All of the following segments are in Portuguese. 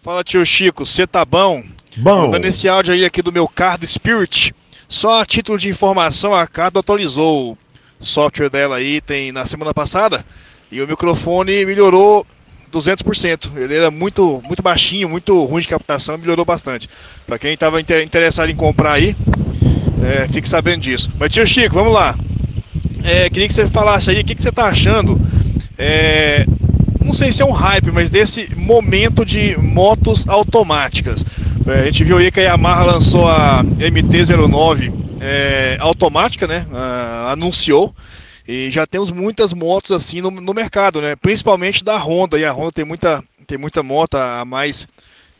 Fala, tio Chico, você tá bom? Bom. Dando esse áudio aí aqui do meu Card Spirit. Só a título de informação, a Cardo atualizou o software dela aí tem na semana passada e o microfone melhorou 200%. Ele era muito muito baixinho, muito ruim de captação, melhorou bastante. Para quem estava interessado em comprar aí, é, fique sabendo disso. Mas tio Chico, vamos lá. É, queria que você falasse aí o que, que você está achando é, não sei se é um hype, mas desse momento de motos automáticas. É, a gente viu aí que a Yamaha lançou a MT-09 é, automática, né? Ah, anunciou. E já temos muitas motos assim no, no, mercado, né? Principalmente da Honda. E a Honda tem muita, tem muita moto, a mais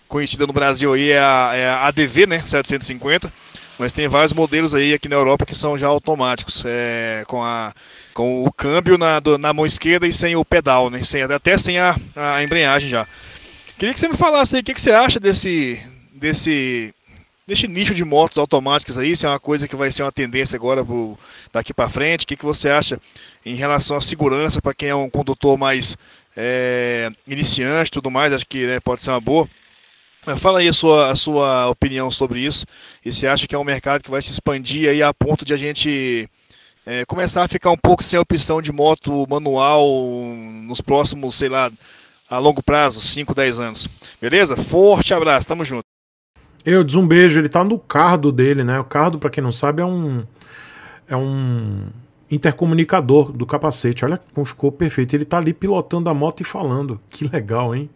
conhecida no Brasil aí é a, é a ADV, né? 750. Mas tem vários modelos aí aqui na Europa que são já automáticos, é, com a com o câmbio na, do, na mão esquerda e sem o pedal, né? Sem, até sem a, a embreagem já. Queria que você me falasse aí o que, que você acha desse, desse, desse nicho de motos automáticas aí, se é uma coisa que vai ser uma tendência agora pro, daqui para frente. O que, que você acha em relação à segurança para quem é um condutor mais é, iniciante tudo mais? Acho que né, pode ser uma boa. Fala aí a sua, a sua opinião sobre isso. E você acha que é um mercado que vai se expandir aí a ponto de a gente é, começar a ficar um pouco sem a opção de moto manual nos próximos, sei lá, a longo prazo, 5, 10 anos. Beleza? Forte abraço, tamo junto. Eu diz um beijo, ele tá no cardo dele, né? O cardo, para quem não sabe, é um é um intercomunicador do capacete. Olha como ficou perfeito. Ele tá ali pilotando a moto e falando. Que legal, hein?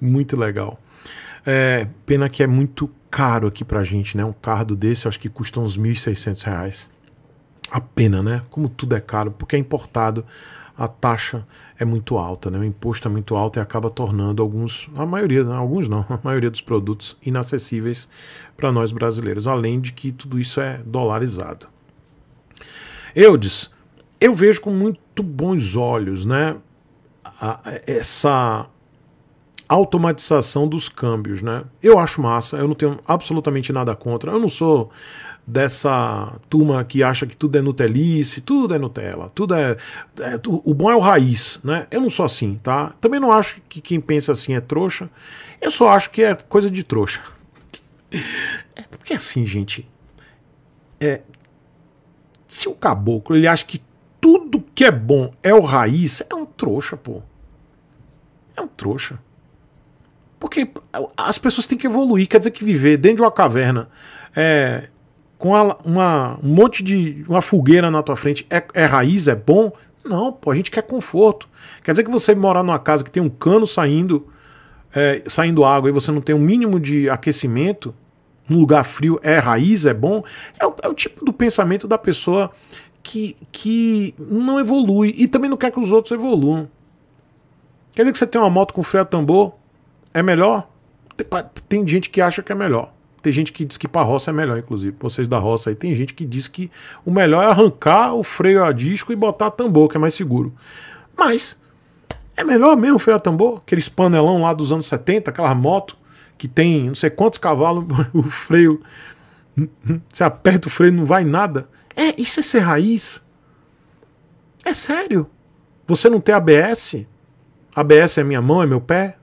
Muito legal. É, pena que é muito caro aqui pra gente, né? Um cardo desse acho que custa uns 1.600 reais. A pena, né? Como tudo é caro, porque é importado, a taxa é muito alta, né? O imposto é muito alto e acaba tornando alguns, a maioria, né? alguns não, a maioria dos produtos inacessíveis para nós brasileiros, além de que tudo isso é dolarizado. Eudes, eu vejo com muito bons olhos, né? A, essa automatização dos câmbios, né? Eu acho massa, eu não tenho absolutamente nada contra. Eu não sou dessa turma que acha que tudo é Nutelice, tudo é Nutella, tudo é, é o bom é o raiz, né? Eu não sou assim, tá? Também não acho que quem pensa assim é trouxa. Eu só acho que é coisa de trouxa. É porque assim, gente, é, se o caboclo ele acha que tudo que é bom é o raiz, é um trouxa, pô. É um trouxa. Porque as pessoas têm que evoluir, quer dizer que viver dentro de uma caverna é, com uma, um monte de. uma fogueira na tua frente é, é raiz, é bom? Não, pô, a gente quer conforto. Quer dizer que você morar numa casa que tem um cano saindo, é, saindo água e você não tem um mínimo de aquecimento, num lugar frio, é raiz, é bom? É o, é o tipo do pensamento da pessoa que, que não evolui e também não quer que os outros evoluam. Quer dizer que você tem uma moto com freio a tambor, é melhor? Tem, tem gente que acha que é melhor. Tem gente que diz que para roça é melhor, inclusive. Vocês da roça aí, tem gente que diz que o melhor é arrancar o freio a disco e botar tambor, que é mais seguro. Mas é melhor mesmo o freio a tambor, aqueles panelão lá dos anos 70, aquelas moto que tem não sei quantos cavalos, o freio. Você aperta o freio não vai nada. É, isso é ser raiz. É sério. Você não tem ABS? ABS é minha mão, é meu pé?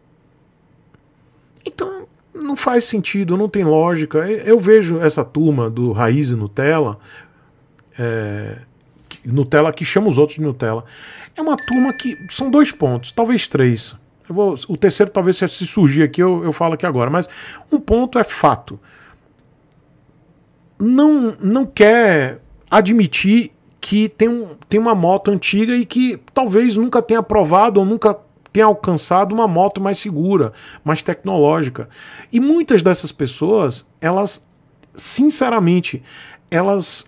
Então não faz sentido, não tem lógica. Eu vejo essa turma do Raiz e Nutella, é, Nutella que chama os outros de Nutella, é uma turma que são dois pontos, talvez três. Vou, o terceiro, talvez se surgir aqui, eu, eu falo aqui agora. Mas um ponto é fato. Não, não quer admitir que tem, um, tem uma moto antiga e que talvez nunca tenha provado ou nunca tem alcançado uma moto mais segura, mais tecnológica. E muitas dessas pessoas, elas, sinceramente, elas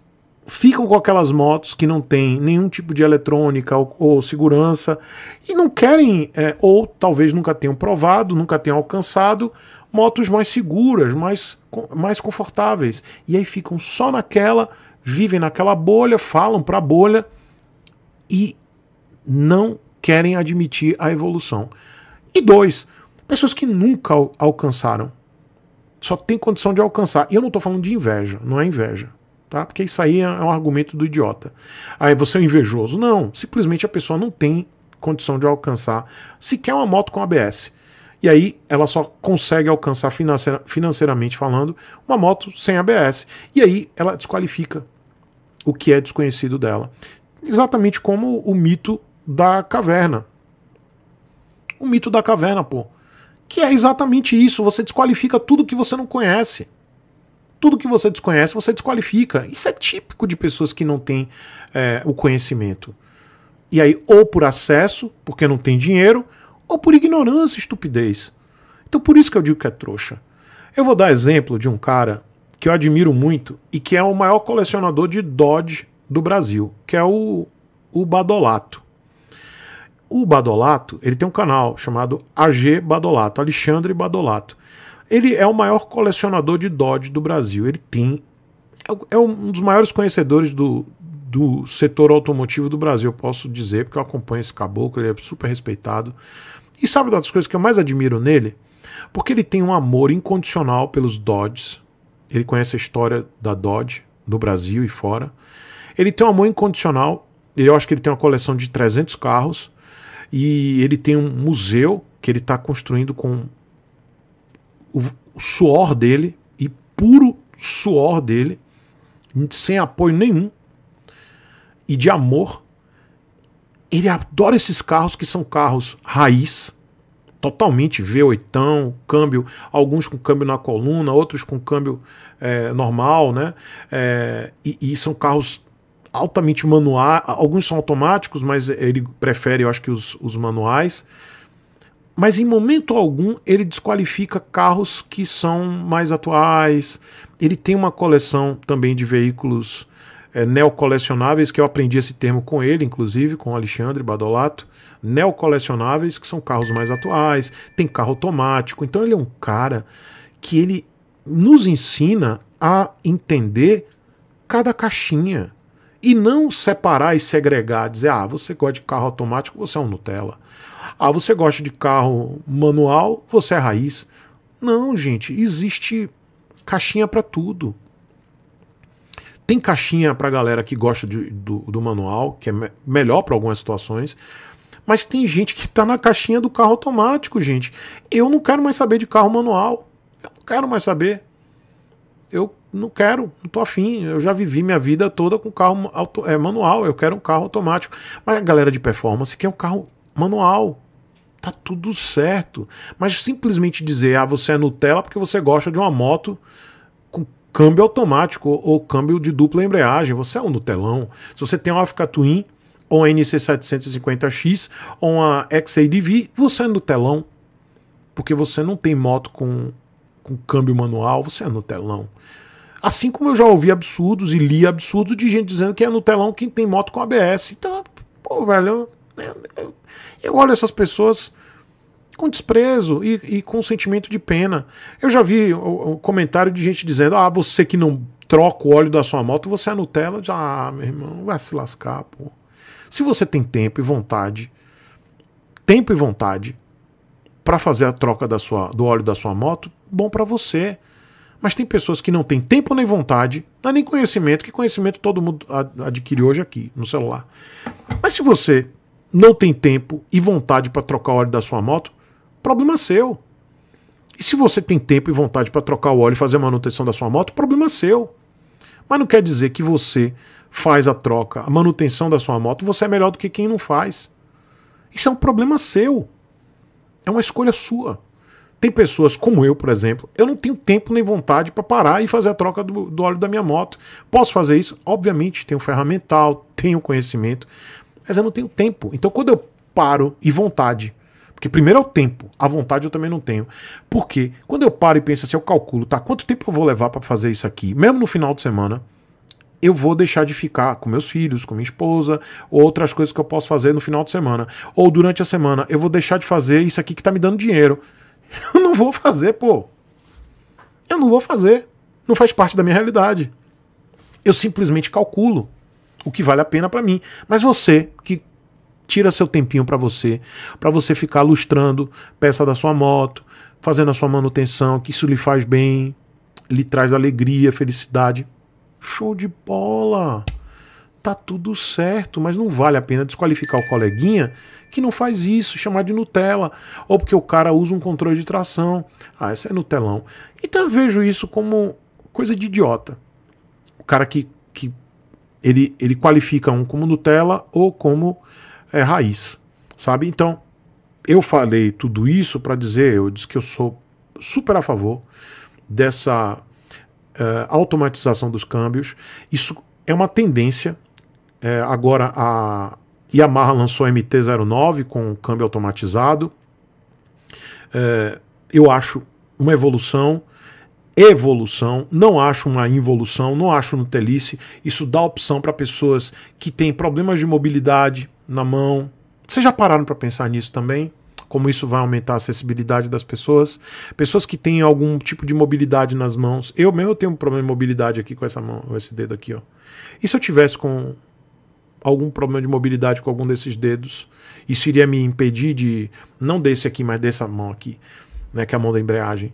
ficam com aquelas motos que não tem nenhum tipo de eletrônica ou, ou segurança e não querem, é, ou talvez nunca tenham provado, nunca tenham alcançado motos mais seguras, mais, mais confortáveis. E aí ficam só naquela, vivem naquela bolha, falam para a bolha e não querem admitir a evolução. E dois, pessoas que nunca alcançaram. Só tem condição de alcançar. E eu não estou falando de inveja, não é inveja. Tá? Porque isso aí é, é um argumento do idiota. Aí você é invejoso. Não, simplesmente a pessoa não tem condição de alcançar sequer uma moto com ABS. E aí ela só consegue alcançar financeira, financeiramente falando uma moto sem ABS. E aí ela desqualifica o que é desconhecido dela. Exatamente como o mito da caverna. O mito da caverna, pô. Que é exatamente isso. Você desqualifica tudo que você não conhece. Tudo que você desconhece, você desqualifica. Isso é típico de pessoas que não têm é, o conhecimento. E aí, ou por acesso, porque não tem dinheiro, ou por ignorância e estupidez. Então, por isso que eu digo que é trouxa. Eu vou dar exemplo de um cara que eu admiro muito e que é o maior colecionador de Dodge do Brasil, que é o, o Badolato. O Badolato, ele tem um canal chamado AG Badolato, Alexandre Badolato. Ele é o maior colecionador de Dodge do Brasil. Ele tem é, é um dos maiores conhecedores do, do setor automotivo do Brasil, posso dizer, porque eu acompanho esse caboclo, ele é super respeitado. E sabe das coisas que eu mais admiro nele? Porque ele tem um amor incondicional pelos Dodges. Ele conhece a história da Dodge no Brasil e fora. Ele tem um amor incondicional. Eu acho que ele tem uma coleção de 300 carros. E ele tem um museu que ele está construindo com o, suor dele e puro suor dele, sem apoio nenhum e de amor. Ele adora esses carros que são carros raiz, totalmente V8, câmbio, alguns com câmbio na coluna, outros com câmbio é, normal, né? É, e, e, são carros altamente manuais, alguns são automáticos, mas ele prefere, eu acho que os, os manuais. Mas em momento algum ele desqualifica carros que são mais atuais. Ele tem uma coleção também de veículos é, neocolecionáveis, que eu aprendi esse termo com ele, inclusive, com o Alexandre Badolato. Neocolecionáveis, que são carros mais atuais, tem carro automático. Então ele é um cara que ele nos ensina a entender cada caixinha. E não separar e segregar, dizer, ah, você gosta de carro automático, você é um Nutella. Ah, você gosta de carro manual, você é raiz. Não, gente, existe caixinha para tudo. Tem caixinha para galera que gosta de, do, do, manual, que é me melhor para algumas situações. Mas tem gente que está na caixinha do carro automático, gente. Eu não quero mais saber de carro manual. Eu não quero mais saber eu não quero, não tô afim. Eu já vivi minha vida toda com carro auto, é, manual, eu quero um carro automático. Mas a galera de performance quer um carro manual. Tá tudo certo. Mas simplesmente dizer, ah, você é Nutella porque você gosta de uma moto com câmbio automático ou, ou câmbio de dupla embreagem, você é um Nutelão. Se você tem uma Africa Twin ou uma NC750X ou uma XADV, você é Nutelão. Porque você não tem moto com com câmbio manual, você é Nutelão. Assim como eu já ouvi absurdos e li absurdos de gente dizendo que é Nutelão quem tem moto com ABS. Então, pô, velho, eu, eu, eu olho essas pessoas com desprezo e, e, com sentimento de pena. Eu já vi o, o, comentário de gente dizendo: ah, você que não troca o óleo da sua moto, você é Nutella. Já, ah, meu irmão, vai se lascar, pô. Se você tem tempo e vontade, tempo e vontade para fazer a troca da sua, do óleo da sua moto, bom para você. Mas tem pessoas que não têm tempo nem vontade, não é nem conhecimento, que conhecimento todo mundo adquire hoje aqui no celular. Mas se você não tem tempo e vontade para trocar o óleo da sua moto, problema seu. E se você tem tempo e vontade para trocar o óleo e fazer a manutenção da sua moto, problema seu. Mas não quer dizer que você faz a troca, a manutenção da sua moto, você é melhor do que quem não faz. Isso é um problema seu. É uma escolha sua. Tem pessoas como eu, por exemplo, eu não tenho tempo nem vontade para parar e fazer a troca do, do óleo da minha moto. Posso fazer isso? Obviamente, tenho ferramental, tenho conhecimento, mas eu não tenho tempo. Então, quando eu paro e vontade, porque primeiro é o tempo, a vontade eu também não tenho. Porque quando eu paro e penso assim, eu calculo, tá? Quanto tempo eu vou levar para fazer isso aqui? Mesmo no final de semana, eu vou deixar de ficar com meus filhos, com minha esposa, ou outras coisas que eu posso fazer no final de semana. Ou durante a semana, eu vou deixar de fazer isso aqui que está me dando dinheiro. Eu não vou fazer, pô. Eu não vou fazer. Não faz parte da minha realidade. Eu simplesmente calculo o que vale a pena para mim. Mas você que tira seu tempinho para você, para você ficar lustrando peça da sua moto, fazendo a sua manutenção, que isso lhe faz bem, lhe traz alegria, felicidade. Show de bola! tá tudo certo, mas não vale a pena desqualificar o coleguinha que não faz isso, chamar de Nutella, ou porque o cara usa um controle de tração. Ah, esse é Nutelão. Então eu vejo isso como coisa de idiota. O cara que, que ele, ele qualifica um como Nutella ou como é, raiz, sabe? Então eu falei tudo isso para dizer, eu disse que eu sou super a favor dessa uh, automatização dos câmbios. Isso é uma tendência é, agora a Yamaha lançou a MT-09 com câmbio automatizado. É, eu acho uma evolução, evolução, não acho uma involução, não acho no Telice Isso dá opção para pessoas que têm problemas de mobilidade na mão. Vocês já pararam para pensar nisso também? Como isso vai aumentar a acessibilidade das pessoas? Pessoas que têm algum tipo de mobilidade nas mãos. Eu mesmo tenho um problema de mobilidade aqui com essa mão, esse dedo aqui, ó. E se eu tivesse com algum problema de mobilidade com algum desses dedos. Isso iria me impedir de, não desse aqui, mas dessa mão aqui, né, que é a mão da embreagem.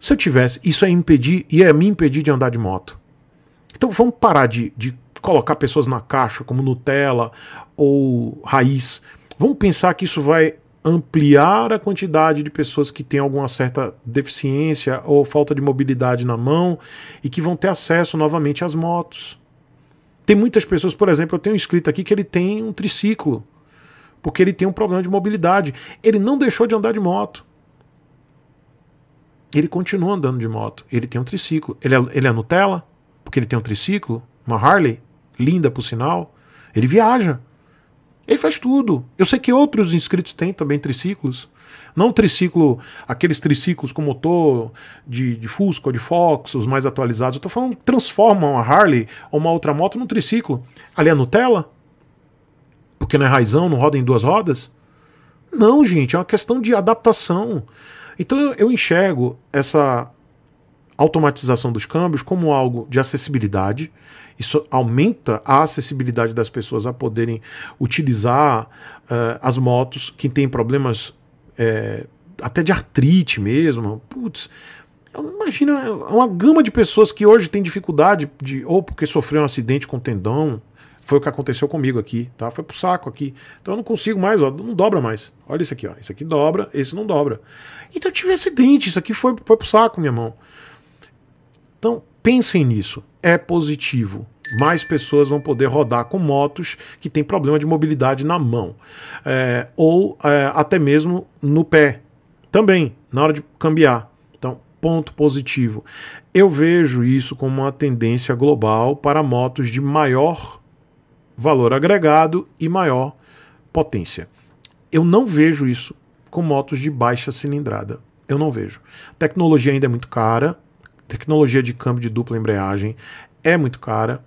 Se eu tivesse, isso ia, é impedir, ia é me impedir de andar de moto. Então vamos parar de, de colocar pessoas na caixa, como Nutella ou Raiz. Vamos pensar que isso vai ampliar a quantidade de pessoas que têm alguma certa deficiência ou falta de mobilidade na mão e que vão ter acesso novamente às motos. Tem muitas pessoas, por exemplo, eu tenho um inscrito aqui que ele tem um triciclo, porque ele tem um problema de mobilidade. Ele não deixou de andar de moto. Ele continua andando de moto. Ele tem um triciclo. Ele é, ele é Nutella, porque ele tem um triciclo, uma Harley, linda por sinal. Ele viaja. Ele faz tudo. Eu sei que outros inscritos têm também triciclos. Não triciclo, aqueles triciclos com motor de, de Fusca ou de Fox, os mais atualizados. Eu tô falando transformam a Harley ou uma outra moto num triciclo. Ali é Nutella? Porque não é raizão, não roda em duas rodas? Não, gente, é uma questão de adaptação. Então eu enxergo essa automatização dos câmbios como algo de acessibilidade. Isso aumenta a acessibilidade das pessoas a poderem utilizar uh, as motos. que tem problemas é, até de artrite mesmo, putz, imagina é uma gama de pessoas que hoje tem dificuldade de ou porque sofreu um acidente com tendão, foi o que aconteceu comigo aqui, tá? Foi pro saco aqui. Então eu não consigo mais, ó, não dobra mais. Olha isso aqui, ó. Isso aqui dobra, esse não dobra. Então eu tive acidente, isso aqui foi, foi pro saco, minha mão. Então, pensem nisso. É positivo mais pessoas vão poder rodar com motos que têm problema de mobilidade na mão é, ou é, até mesmo no pé também na hora de cambiar. Então, ponto positivo. Eu vejo isso como uma tendência global para motos de maior valor agregado e maior potência. Eu não vejo isso com motos de baixa cilindrada. Eu não vejo. A tecnologia ainda é muito cara, tecnologia de câmbio de dupla embreagem é muito cara.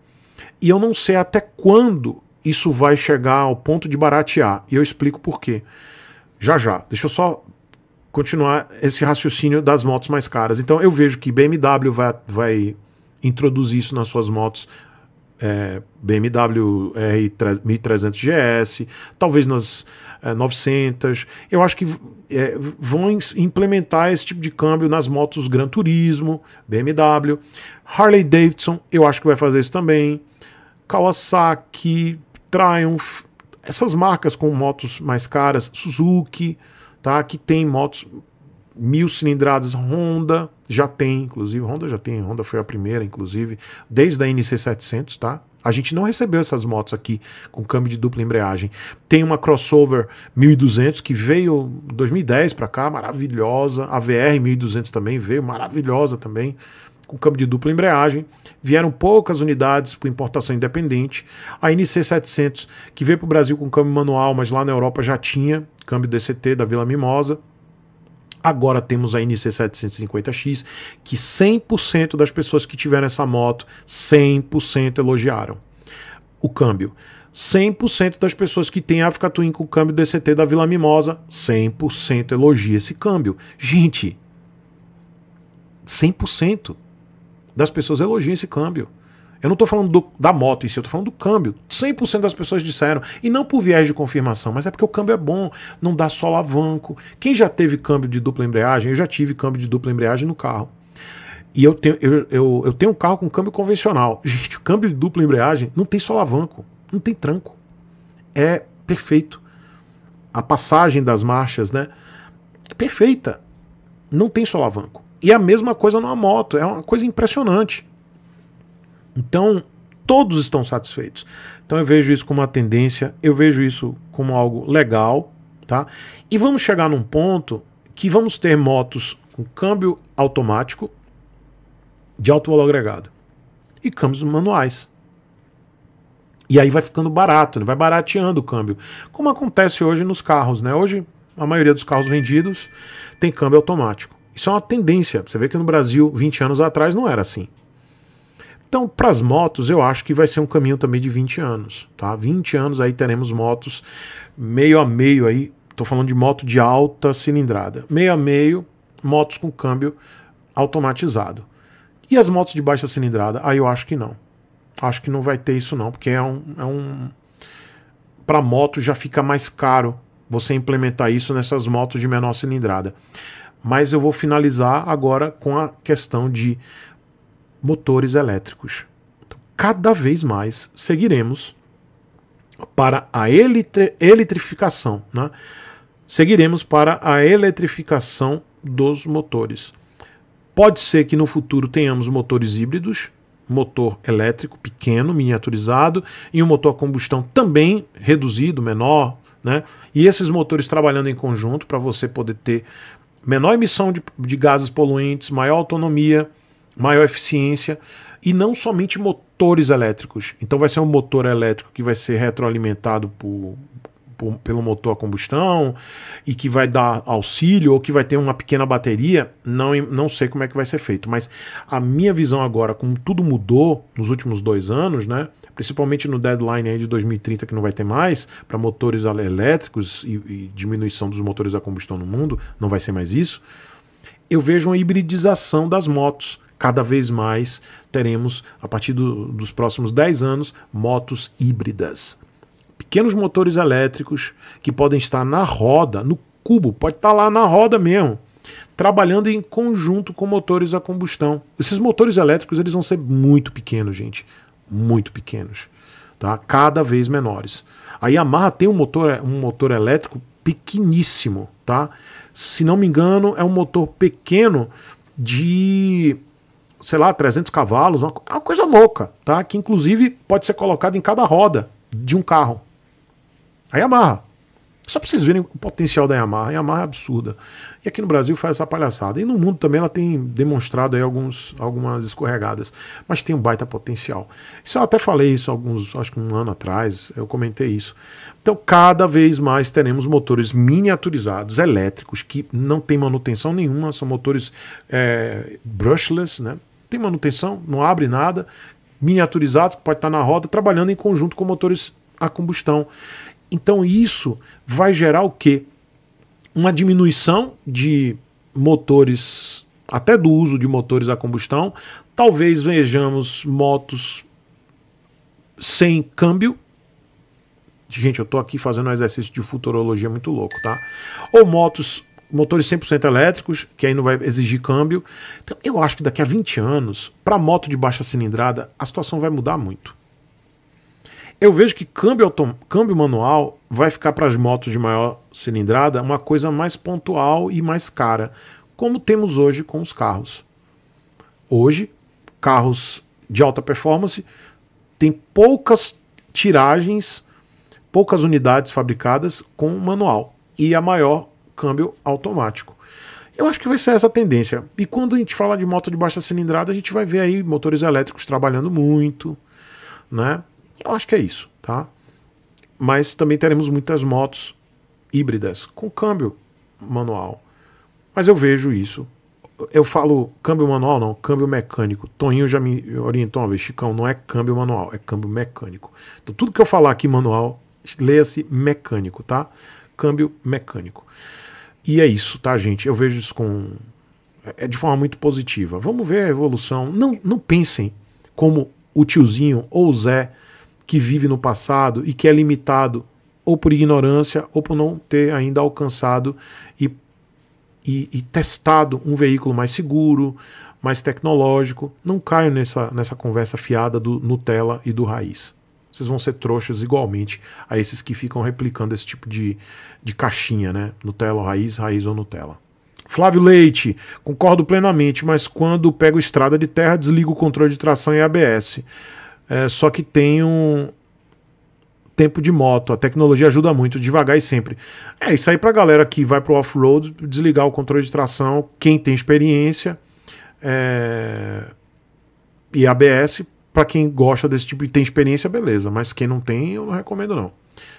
E eu não sei até quando isso vai chegar ao ponto de baratear. E eu explico por quê. Já já. Deixa eu só continuar esse raciocínio das motos mais caras. Então eu vejo que BMW vai, vai introduzir isso nas suas motos é, BMW R1300GS, talvez nas é, 900. Eu acho que é, vão implementar esse tipo de câmbio nas motos Gran Turismo, BMW. Harley Davidson, eu acho que vai fazer isso também. Kawasaki, Triumph, essas marcas com motos mais caras, Suzuki, tá? que tem motos mil cilindradas Honda já tem, inclusive, Honda já tem, Honda foi a primeira, inclusive, desde a NC700, tá? A gente não recebeu essas motos aqui com câmbio de dupla embreagem. Tem uma crossover 1200 que veio 2010 para cá, maravilhosa. A VR 1200 também veio, maravilhosa também, com câmbio de dupla embreagem. Vieram poucas unidades para importação independente. A NC700 que veio para o Brasil com câmbio manual, mas lá na Europa já tinha câmbio DCT da Vila Mimosa. Agora temos a NC750X, que 100% das pessoas que tiveram essa moto, 100% elogiaram o câmbio. 100% das pessoas que têm a Africa Twin com o câmbio DCT da Vila Mimosa, 100% elogia esse câmbio. Gente, 100% das pessoas elogiam esse câmbio. Eu não estou falando do, da moto em si, eu estou falando do câmbio. 100% das pessoas disseram, e não por viés de confirmação, mas é porque o câmbio é bom, não dá solavanco. Quem já teve câmbio de dupla embreagem, eu já tive câmbio de dupla embreagem no carro. E eu tenho, eu, eu, eu tenho um carro com câmbio convencional. Gente, o câmbio de dupla embreagem não tem solavanco, não tem tranco. É perfeito. A passagem das marchas, né? É perfeita. Não tem solavanco. E a mesma coisa numa moto, é uma coisa impressionante. Então, todos estão satisfeitos. Então, eu vejo isso como uma tendência, eu vejo isso como algo legal, tá? E vamos chegar num ponto que vamos ter motos com câmbio automático de alto valor agregado e câmbios manuais. E aí vai ficando barato, né? vai barateando o câmbio. Como acontece hoje nos carros, né? Hoje a maioria dos carros vendidos tem câmbio automático. Isso é uma tendência. Você vê que no Brasil, 20 anos atrás, não era assim. Então, para as motos, eu acho que vai ser um caminho também de 20 anos, tá? 20 anos aí teremos motos meio a meio aí, tô falando de moto de alta cilindrada, meio a meio, motos com câmbio automatizado. E as motos de baixa cilindrada? Aí eu acho que não. Acho que não vai ter isso não, porque é um... É um... Para moto já fica mais caro você implementar isso nessas motos de menor cilindrada. Mas eu vou finalizar agora com a questão de motores elétricos. Então, cada vez mais seguiremos para a eletrificação, né? seguiremos para a eletrificação dos motores. Pode ser que no futuro tenhamos motores híbridos, motor elétrico pequeno, miniaturizado, e um motor a combustão também reduzido, menor, né? E esses motores trabalhando em conjunto para você poder ter menor emissão de, de gases poluentes, maior autonomia, maior eficiência e não somente motores elétricos. Então vai ser um motor elétrico que vai ser retroalimentado por, por, pelo motor a combustão e que vai dar auxílio ou que vai ter uma pequena bateria, não, não sei como é que vai ser feito. Mas a minha visão agora, como tudo mudou nos últimos dois anos, né, principalmente no deadline aí de 2030 que não vai ter mais, para motores elétricos e, e diminuição dos motores a combustão no mundo, não vai ser mais isso, eu vejo uma hibridização das motos cada vez mais teremos, a partir do, dos próximos 10 anos, motos híbridas. Pequenos motores elétricos que podem estar na roda, no cubo, pode estar tá lá na roda mesmo, trabalhando em conjunto com motores a combustão. Esses motores elétricos eles vão ser muito pequenos, gente, muito pequenos, tá? Cada vez menores. A Yamaha tem um motor, um motor elétrico pequeníssimo, tá? Se não me engano, é um motor pequeno de sei lá, 300 cavalos, uma, é uma coisa louca, tá? Que inclusive pode ser colocada em cada roda de um carro. Aí amarra. Só para vocês verem o potencial da Yamaha. A Yamaha é absurda. E aqui no Brasil faz essa palhaçada. E no mundo também ela tem demonstrado aí alguns, algumas escorregadas. Mas tem um baita potencial. Isso eu até falei isso alguns, acho que um ano atrás, eu comentei isso. Então cada vez mais teremos motores miniaturizados, elétricos, que não tem manutenção nenhuma, são motores é, brushless, né? Tem manutenção, não abre nada, miniaturizados, que pode estar na roda, trabalhando em conjunto com motores a combustão. Então isso vai gerar o quê? Uma diminuição de motores, até do uso de motores a combustão. Talvez vejamos motos sem câmbio. Gente, eu estou aqui fazendo um exercício de futurologia muito louco, tá? Ou motos motores 100% elétricos, que aí não vai exigir câmbio. Então, eu acho que daqui a 20 anos, para moto de baixa cilindrada, a situação vai mudar muito. Eu vejo que câmbio, autom... câmbio manual vai ficar para as motos de maior cilindrada uma coisa mais pontual e mais cara, como temos hoje com os carros. Hoje, carros de alta performance têm poucas tiragens, poucas unidades fabricadas com manual e a maior câmbio automático. Eu acho que vai ser essa a tendência. E quando a gente fala de moto de baixa cilindrada, a gente vai ver aí motores elétricos trabalhando muito, né? Eu acho que é isso, tá? Mas também teremos muitas motos híbridas com câmbio manual. Mas eu vejo isso. Eu falo câmbio manual, não, câmbio mecânico. Toninho já me orientou uma vez, Chicão, não é câmbio manual, é câmbio mecânico. Então tudo que eu falar aqui manual, leia-se mecânico, tá? Câmbio mecânico. E é isso, tá, gente? Eu vejo isso com. É de forma muito positiva. Vamos ver a evolução. Não, não pensem como o tiozinho ou o Zé que vive no passado e que é limitado ou por ignorância ou por não ter ainda alcançado e, e, e testado um veículo mais seguro, mais tecnológico. Não caio nessa, nessa conversa fiada do Nutella e do Raiz. Vocês vão ser trouxas igualmente a esses que ficam replicando esse tipo de, de caixinha, né? Nutella, raiz, raiz ou Nutella. Flávio Leite, concordo plenamente, mas quando pego estrada de terra, desligo o controle de tração e ABS é, só que tem um tempo de moto. A tecnologia ajuda muito, devagar e sempre. É isso aí para galera que vai para o off-road, desligar o controle de tração, quem tem experiência é... e ABS. Para quem gosta desse tipo e tem experiência, beleza. Mas quem não tem, eu não recomendo não.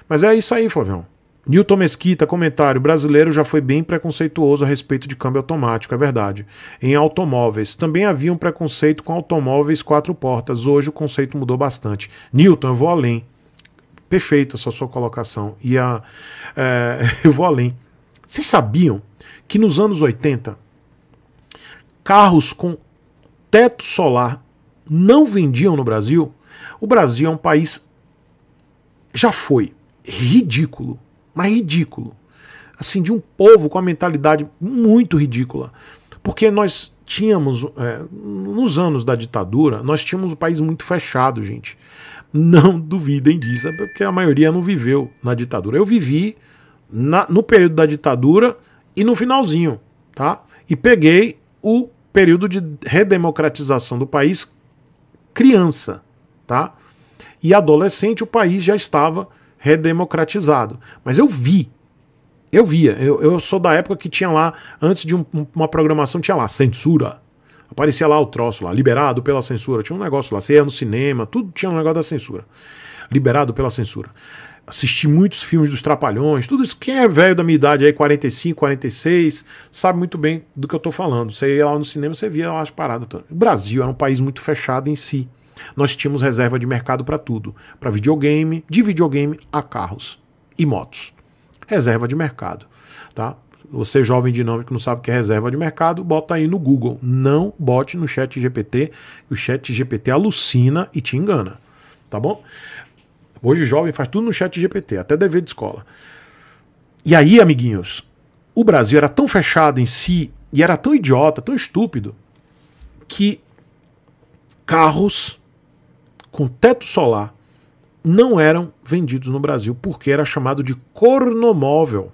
Mas é isso aí, Flavião. Newton Mesquita, comentário: brasileiro já foi bem preconceituoso a respeito de câmbio automático, é verdade. Em automóveis. Também havia um preconceito com automóveis quatro portas. Hoje o conceito mudou bastante. Newton, eu vou além. Perfeito essa sua colocação. E a, é, eu vou além. Vocês sabiam que nos anos 80, carros com teto solar não vendiam no Brasil? O Brasil é um país. Já foi ridículo mas ridículo. Assim, de um povo com a mentalidade muito ridícula. Porque nós tínhamos, é, nos anos da ditadura, nós tínhamos um país muito fechado, gente. Não duvidem disso, é porque a maioria não viveu na ditadura. Eu vivi na, no período da ditadura e no finalzinho, tá? E peguei o período de redemocratização do país criança, tá? E adolescente o país já estava redemocratizado. Mas eu vi. Eu via. Eu, eu sou da época que tinha lá, antes de um, uma programação, tinha lá censura. Aparecia lá o troço lá, liberado pela censura. Tinha um negócio lá, você ia no cinema, tudo tinha um negócio da censura. Liberado pela censura. Assisti muitos filmes dos Trapalhões, tudo isso. Quem é velho da minha idade aí, 45, 46, sabe muito bem do que eu tô falando. Você ia lá no cinema, você via lá as paradas. Todas. O Brasil era um país muito fechado em si. Nós tínhamos reserva de mercado para tudo, para videogame, de videogame a carros e motos. Reserva de mercado, tá? Você jovem dinâmico não sabe o que é reserva de mercado, bota aí no Google. Não bote no chat GPT, o chat GPT alucina e te engana, tá bom? Hoje jovem faz tudo no chat GPT, até dever de escola. E aí, amiguinhos, o Brasil era tão fechado em si e era tão idiota, tão estúpido, que carros com teto solar não eram vendidos no Brasil, porque era chamado de cornomóvel.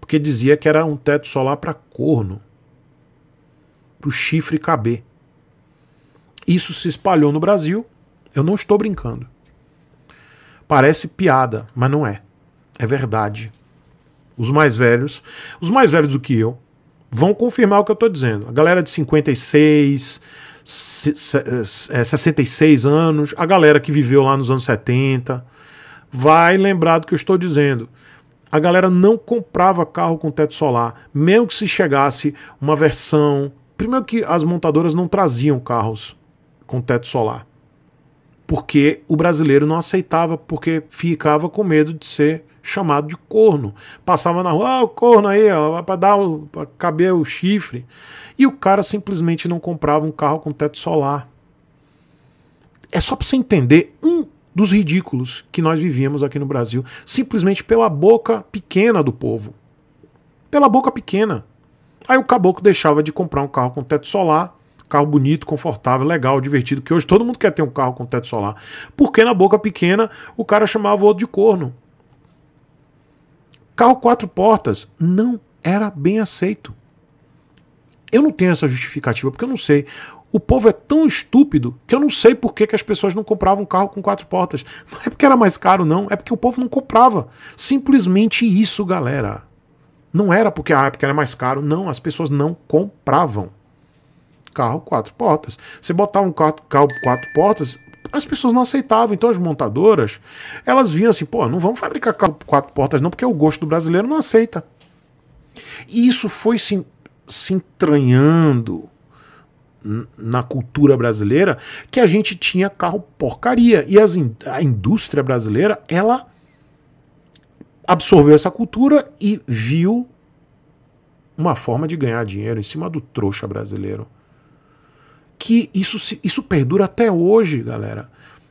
Porque dizia que era um teto solar para corno, para o chifre caber. Isso se espalhou no Brasil, eu não estou brincando. Parece piada, mas não é. É verdade. Os mais velhos, os mais velhos do que eu, vão confirmar o que eu estou dizendo. A galera de 56, 66 é, anos, a galera que viveu lá nos anos 70, vai lembrar do que eu estou dizendo. A galera não comprava carro com teto solar, mesmo que se chegasse uma versão. Primeiro que as montadoras não traziam carros com teto solar, porque o brasileiro não aceitava, porque ficava com medo de ser chamado de corno. Passava na rua, ah, o corno aí, ó, para dar o, pra caber o chifre. E o cara simplesmente não comprava um carro com teto solar. É só para você entender um dos ridículos que nós vivíamos aqui no Brasil, simplesmente pela boca pequena do povo. Pela boca pequena. Aí o caboclo deixava de comprar um carro com teto solar, carro bonito, confortável, legal, divertido, que hoje todo mundo quer ter um carro com teto solar. Porque na boca pequena o cara chamava o outro de corno. Carro quatro portas não era bem aceito. Eu não tenho essa justificativa porque eu não sei. O povo é tão estúpido que eu não sei por que, que as pessoas não compravam um carro com quatro portas. Não é porque era mais caro, não. É porque o povo não comprava. Simplesmente isso, galera. Não era porque, ah, época era mais caro. Não, as pessoas não compravam carro quatro portas. Você botar um carro quatro portas, as pessoas não aceitavam. Então as montadoras, elas vinham assim, pô, não vamos fabricar carro quatro portas não, porque o gosto do brasileiro não aceita. E isso foi se, se entranhando na cultura brasileira que a gente tinha carro porcaria. E as, a indústria brasileira, ela absorveu essa cultura e viu uma forma de ganhar dinheiro em cima do trouxa brasileiro que isso, isso perdura até hoje, galera.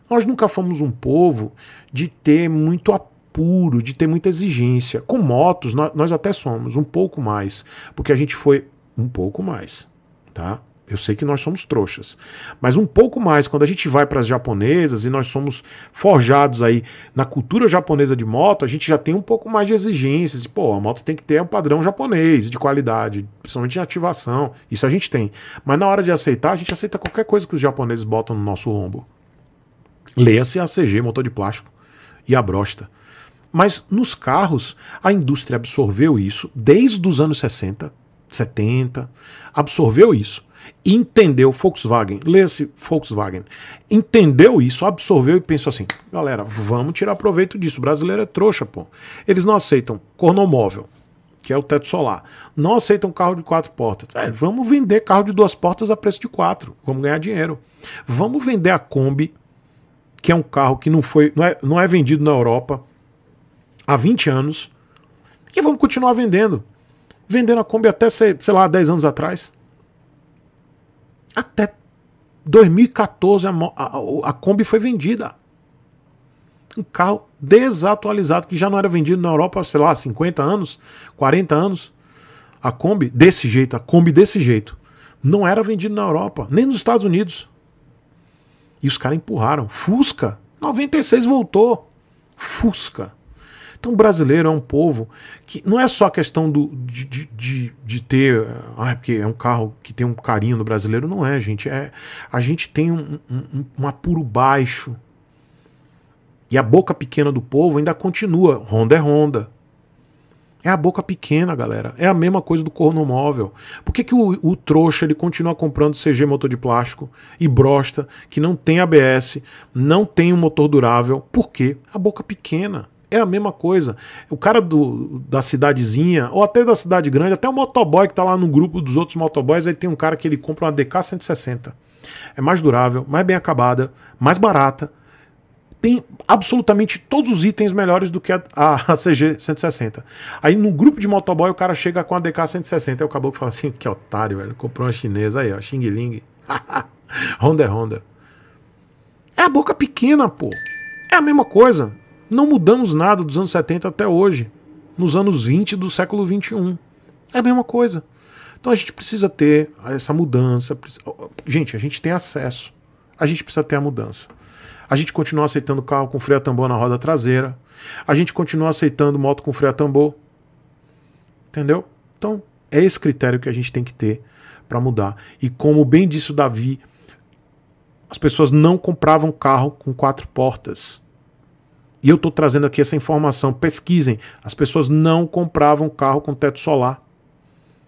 Nós nunca fomos um povo de ter muito apuro, de ter muita exigência. Com motos, nós, nós até somos um pouco mais, porque a gente foi um pouco mais, tá? Eu sei que nós somos trouxas. Mas um pouco mais, quando a gente vai para as japonesas e nós somos forjados aí na cultura japonesa de moto, a gente já tem um pouco mais de exigências. Pô, a moto tem que ter um padrão japonês de qualidade, principalmente de ativação. Isso a gente tem. Mas na hora de aceitar, a gente aceita qualquer coisa que os japoneses botam no nosso rombo. Leia-se a CG, motor de plástico, e a brosta. Mas nos carros, a indústria absorveu isso desde os anos 60, 70, absorveu isso entendeu Volkswagen, lê-se Volkswagen, entendeu isso, absorveu e pensou assim: galera, vamos tirar proveito disso. O brasileiro é trouxa, pô. Eles não aceitam cornomóvel, que é o teto solar, não aceitam carro de quatro portas. É, vamos vender carro de duas portas a preço de quatro, vamos ganhar dinheiro. Vamos vender a Kombi, que é um carro que não, foi, não, é, não é vendido na Europa há 20 anos, e vamos continuar vendendo. Vendendo a Kombi até, sei lá, 10 anos atrás. Até 2014 a, a, a Kombi foi vendida. Um carro desatualizado que já não era vendido na Europa, sei lá, 50 anos, 40 anos. A Kombi desse jeito, a Kombi desse jeito, não era vendido na Europa, nem nos Estados Unidos. E os caras empurraram. Fusca, 96 voltou. Fusca. Então, o brasileiro é um povo que não é só questão do, de, de, de, de ter. Ah, é porque é um carro que tem um carinho no brasileiro. Não é, gente. É, a gente tem um, um, um apuro baixo. E a boca pequena do povo ainda continua. Honda é Honda. É a boca pequena, galera. É a mesma coisa do cornomóvel. Por que, que o, o, trouxa ele continua comprando CG motor de plástico e brosta que não tem ABS, não tem um motor durável? Por quê? A boca pequena. É a mesma coisa. O cara do, da cidadezinha, ou até da cidade grande, até o motoboy que tá lá no grupo dos outros motoboys, aí tem um cara que ele compra uma DK 160. É mais durável, mais bem acabada, mais barata. Tem absolutamente todos os itens melhores do que a, a, CG 160. Aí no grupo de motoboy o cara chega com a DK 160. Aí o caboclo fala assim: que otário, velho. Comprou uma chinesa aí, ó. Xing Ling. Honda é Honda. É a boca pequena, pô. É a mesma coisa. Não mudamos nada dos anos 70 até hoje, nos anos 20 do século 21. É a mesma coisa. Então a gente precisa ter essa mudança. Gente, a gente tem acesso. A gente precisa ter a mudança. A gente continua aceitando carro com freio a tambor na roda traseira. A gente continua aceitando moto com freio a tambor. Entendeu? Então, é esse critério que a gente tem que ter para mudar. E como bem disse o Davi, as pessoas não compravam carro com quatro portas. E eu estou trazendo aqui essa informação. Pesquisem. As pessoas não compravam carro com teto solar.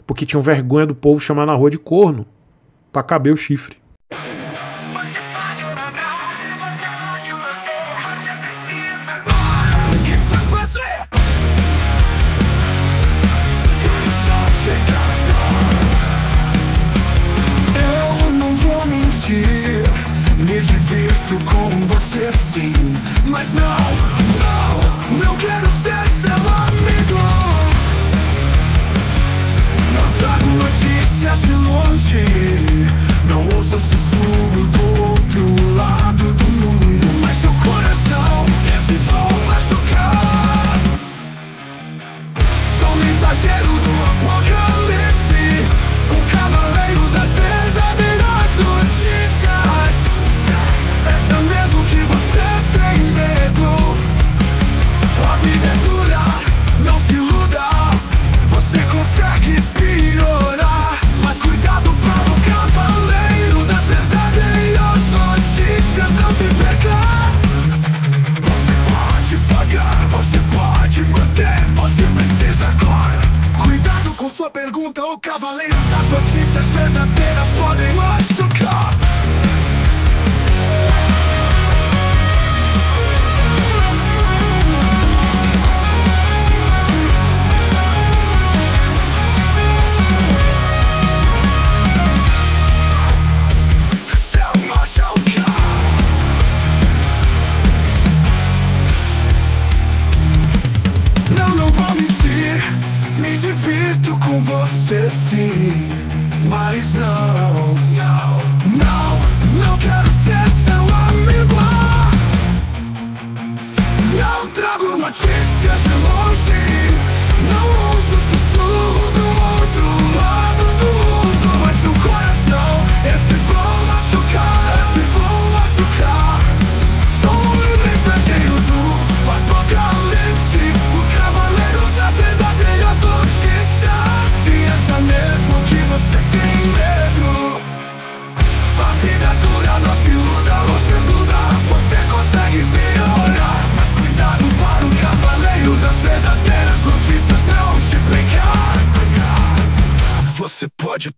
Porque tinham vergonha do povo chamar na rua de corno para caber o chifre. mas não cheese.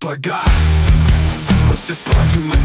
pagar. Você pode me